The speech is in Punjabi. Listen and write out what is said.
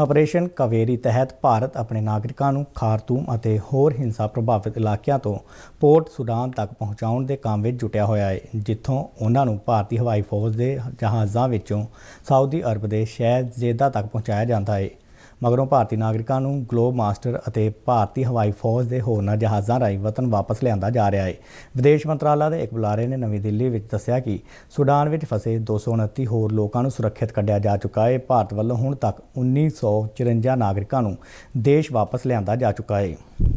ਆਪਰੇਸ਼ਨ ਕਾਵੇਰੀ ਤਹਿਤ ਭਾਰਤ ਆਪਣੇ ਨਾਗਰਿਕਾਂ ਨੂੰ ਖਾਰਤੂਮ ਅਤੇ ਹੋਰ ਹਿੰਸਾ ਪ੍ਰਭਾਵਿਤ ਇਲਾਕਿਆਂ ਤੋਂ ਪੋਰਟ ਸੁਡਾਨ ਤੱਕ ਪਹੁੰਚਾਉਣ ਦੇ ਕੰਮ ਵਿੱਚ ਜੁਟਿਆ ਹੋਇਆ ਹੈ ਜਿੱਥੋਂ ਉਹਨਾਂ ਨੂੰ ਭਾਰਤੀ ਹਵਾਈ ਫੌਜ ਦੇ ਜਹਾਜ਼ਾਂ ਵਿੱਚੋਂ ਸਾਊਦੀ ਅਰਬ ਦੇ ਸ਼ਹਿਰ ਜ਼ੇਦਾ ਤੱਕ ਪਹੁੰਚਾਇਆ ਜਾਂਦਾ ਹੈ ਮਗਰੋਂ ਭਾਰਤੀ ਨਾਗਰਿਕਾਂ ਨੂੰ ਗਲੋਬ ਮਾਸਟਰ ਅਤੇ ਭਾਰਤੀ ਹਵਾਈ ਫੌਜ ਦੇ ਹੋਰਨਾਂ ਜਹਾਜ਼ਾਂ ਰਾਹੀਂ ਵਤਨ ਵਾਪਸ ਲਿਆਂਦਾ ਜਾ ਰਿਹਾ ਹੈ ਵਿਦੇਸ਼ ਮੰਤਰਾਲਾ ਦੇ ਇੱਕ ਬੁਲਾਰੇ ਨੇ ਨਵੀਂ ਦਿੱਲੀ ਵਿੱਚ ਦੱਸਿਆ ਕਿ ਸੁਡਾਨ ਵਿੱਚ ਫਸੇ 229 ਹੋਰ ਲੋਕਾਂ ਨੂੰ ਸੁਰੱਖਿਅਤ ਕੱਢਿਆ ਜਾ ਚੁੱਕਾ ਹੈ ਭਾਰਤ ਵੱਲੋਂ ਹੁਣ ਤੱਕ 1954 ਨਾਗਰਿਕਾਂ ਨੂੰ ਦੇਸ਼ ਵਾਪਸ ਲਿਆਂਦਾ ਜਾ ਚੁੱਕਾ ਹੈ